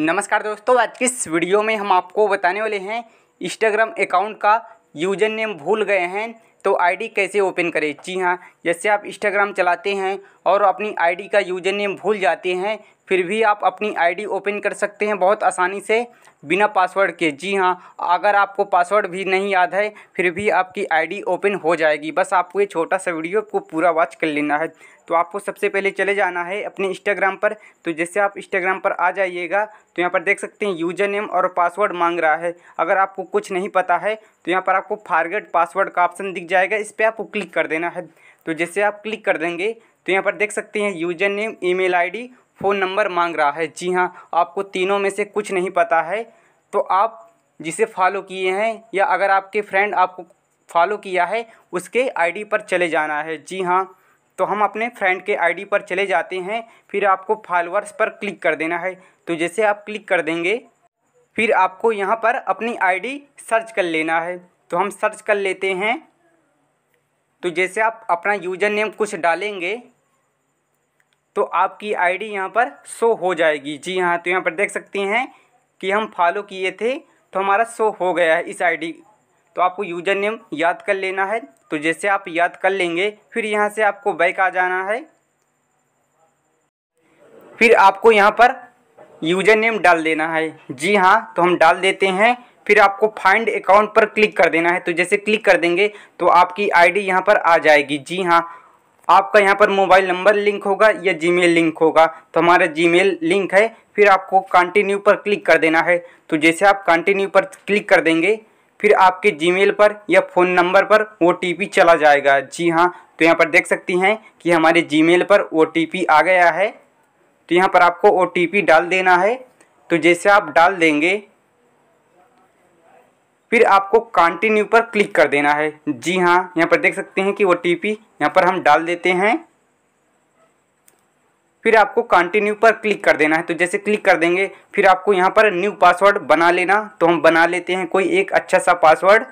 नमस्कार दोस्तों आज की इस वीडियो में हम आपको बताने वाले हैं इंस्टाग्राम अकाउंट का यूजर नेम भूल गए हैं तो आईडी कैसे ओपन करें जी हाँ जैसे आप इंस्टाग्राम चलाते हैं और अपनी आईडी का यूजर नेम भूल जाते हैं फिर भी आप अपनी आईडी ओपन कर सकते हैं बहुत आसानी से बिना पासवर्ड के जी हाँ अगर आपको पासवर्ड भी नहीं याद है फिर भी आपकी आईडी ओपन हो जाएगी बस आपको ये छोटा सा वीडियो को पूरा वॉच कर लेना है तो आपको सबसे पहले चले जाना है अपने इंस्टाग्राम पर तो जैसे आप इंस्टाग्राम पर आ जाइएगा तो यहाँ पर देख सकते हैं यूजर नेम और पासवर्ड मांग रहा है अगर आपको कुछ नहीं पता है तो यहाँ पर आपको फारगेट पासवर्ड का ऑप्शन दिख जाएगा इस पर आपको क्लिक कर देना है तो जैसे आप क्लिक कर देंगे तो यहाँ पर देख सकते हैं user name email ID phone number मांग रहा है जी हाँ आपको तीनों में से कुछ नहीं पता है तो आप जिसे फॉलो किए हैं या अगर आपके फ्रेंड आपको फॉलो किया है उसके आईडी पर चले जाना है जी हाँ तो हम अपने फ्रेंड के आईडी पर चले जाते हैं फिर आपको फॉलोअर्स पर क्लिक कर देना है तो जैसे आप क्लिक कर देंगे फिर आपको यहाँ पर अपनी आईडी सर्च कर लेना है तो हम सर्च कर लेते हैं तो जैसे आप अपना यूज़र नेम कुछ डालेंगे तो आपकी आईडी यहाँ पर शो हो जाएगी जी हाँ तो यहाँ पर देख सकते हैं कि हम फॉलो किए थे तो हमारा शो हो गया है इस आईडी तो आपको यूज़र नेम याद कर लेना है तो जैसे आप याद कर लेंगे फिर यहाँ से आपको बैक आ जाना है फिर आपको यहाँ पर यूज़र नेम डाल देना है जी हाँ तो हम डाल देते हैं फिर आपको फाइंड अकाउंट पर क्लिक कर देना है तो जैसे क्लिक कर देंगे तो आपकी आईडी यहाँ पर आ जाएगी जी हाँ आपका यहाँ पर मोबाइल नंबर लिंक होगा या जीमेल लिंक होगा तो हमारा जीमेल लिंक है फिर आपको कंटिन्यू पर क्लिक कर देना है तो जैसे आप कंटिन्यू पर क्लिक कर देंगे फिर आपके जीमेल पर या फ़ोन नंबर पर ओ चला जाएगा जी हाँ तो यहाँ पर देख सकती हैं कि हमारे जी पर ओ आ गया है तो यहाँ पर आपको ओ डाल देना है तो जैसे आप डाल देंगे फिर आपको कंटिन्यू पर क्लिक कर देना है जी हाँ यहाँ पर देख सकते हैं कि ओ टी पी यहाँ पर हम डाल देते हैं फिर आपको कंटिन्यू पर क्लिक कर देना है तो जैसे क्लिक कर देंगे फिर आपको यहाँ पर न्यू पासवर्ड बना लेना तो हम बना लेते हैं कोई एक अच्छा सा पासवर्ड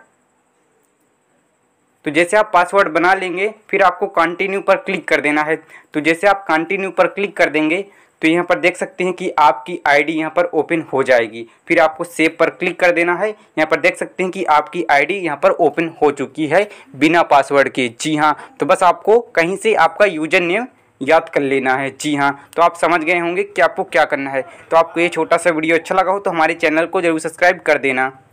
तो जैसे आप पासवर्ड बना लेंगे फिर आपको कंटिन्यू पर क्लिक कर देना है तो जैसे आप कंटिन्यू पर क्लिक कर देंगे तो यहाँ पर देख सकते हैं कि आपकी आईडी यहाँ पर ओपन हो जाएगी फिर आपको सेव पर क्लिक कर देना है यहाँ पर देख सकते हैं कि आपकी आईडी यहाँ पर ओपन हो चुकी है बिना पासवर्ड के जी हाँ तो बस आपको कहीं से आपका यूजर नेम याद कर लेना है जी हाँ तो आप समझ गए होंगे कि आपको क्या करना है तो आपको ये छोटा सा वीडियो अच्छा लगा हो तो हमारे चैनल को जरूर सब्सक्राइब कर देना